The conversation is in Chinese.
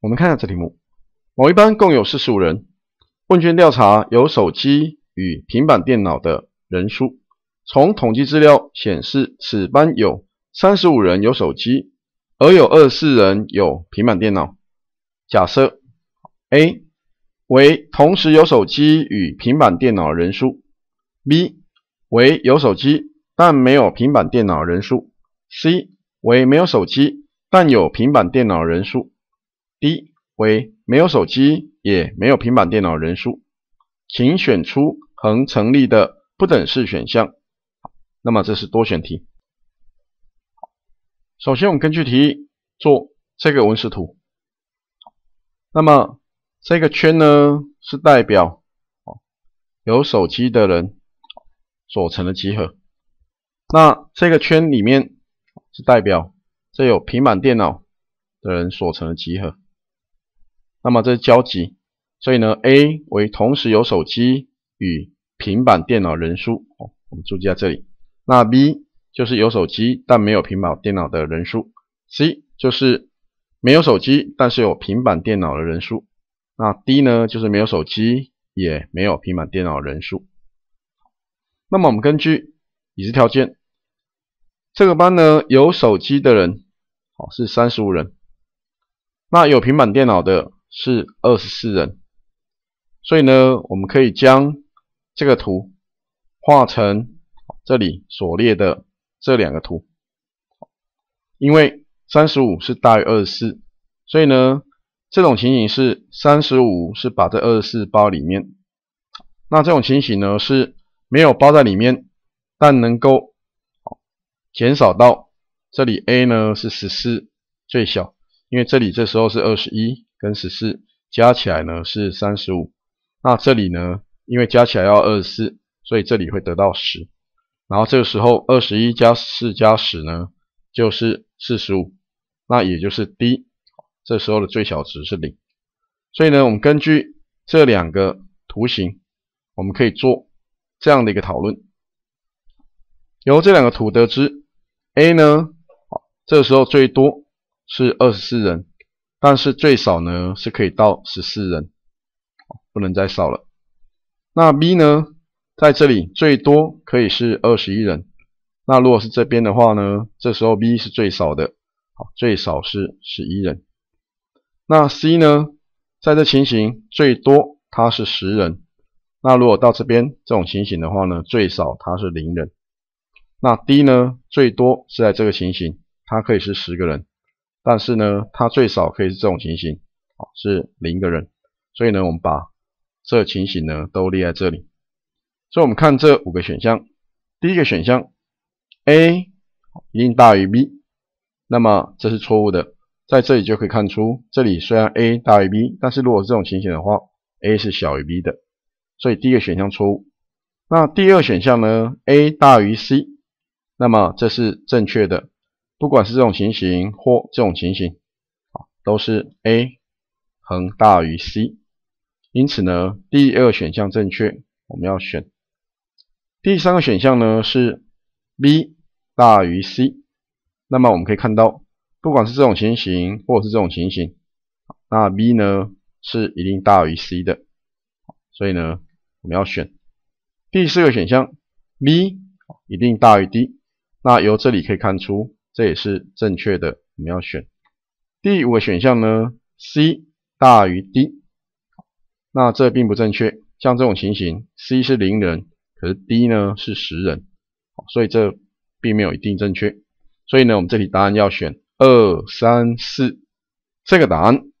我们看一下这题目：某一班共有四十五人，问卷调查有手机与平板电脑的人数。从统计资料显示，此班有三十五人有手机，而有二四人有平板电脑。假设 A 为同时有手机与平板电脑人数，B 为有手机但没有平板电脑人数，C 为没有手机但有平板电脑人数。D 为没有手机也没有平板电脑人数，请选出恒成立的不等式选项。那么这是多选题。首先我们根据题做这个文氏图。那么这个圈呢是代表有手机的人所成的集合，那这个圈里面是代表这有平板电脑的人所成的集合。那么这是交集，所以呢，A 为同时有手机与平板电脑人数，我们注记在这里。那 B 就是有手机但没有平板电脑的人数，C 就是没有手机但是有平板电脑的人数，那 D 呢就是没有手机也没有平板电脑人数。那么我们根据已知条件，这个班呢有手机的人哦是三十五人，那有平板电脑的。是二十四人，所以呢，我们可以将这个图画成这里所列的这两个图。因为三十五是大于二十四，所以呢，这种情形是三十五是把这二十四包里面。那这种情形呢，是没有包在里面，但能够减少到这里。A 呢是十四最小，因为这里这时候是二十一。跟十四加起来呢是三十五，那这里呢，因为加起来要二十四，所以这里会得到十，然后这个时候二十一加四加十呢就是四十五，那也就是 D，这时候的最小值是零，所以呢，我们根据这两个图形，我们可以做这样的一个讨论，由这两个图得知，A 呢，这个时候最多是二十四人。但是最少呢，是可以到十四人，不能再少了。那 B 呢，在这里最多可以是二十一人。那如果是这边的话呢，这时候 B 是最少的，好，最少是十一人。那 C 呢，在这情形最多它是十人。那如果到这边这种情形的话呢，最少它是零人。那 D 呢，最多是在这个情形，它可以是十个人。但是呢，它最少可以是这种情形，啊，是零个人。所以呢，我们把这情形呢都列在这里。所以我们看这五个选项，第一个选项 A 一定大于 B，那么这是错误的。在这里就可以看出，这里虽然 A 大于 B，但是如果这种情形的话，A 是小于 B 的。所以第一个选项错误。那第二选项呢，A 大于 C，那么这是正确的。不管是这种情形或这种情形，啊，都是 a 恒大于 c，因此呢，第二选项正确，我们要选。第三个选项呢是 b 大于 c，那么我们可以看到，不管是这种情形或者是这种情形，那 b 呢是一定大于 c 的，所以呢，我们要选。第四个选项 b 一定大于 d，那由这里可以看出。这也是正确的，我们要选第五个选项呢，C 大于 D，那这并不正确。像这种情形，C 是零人，可是 D 呢是十人，所以这并没有一定正确。所以呢，我们这里答案要选二三四这个答案。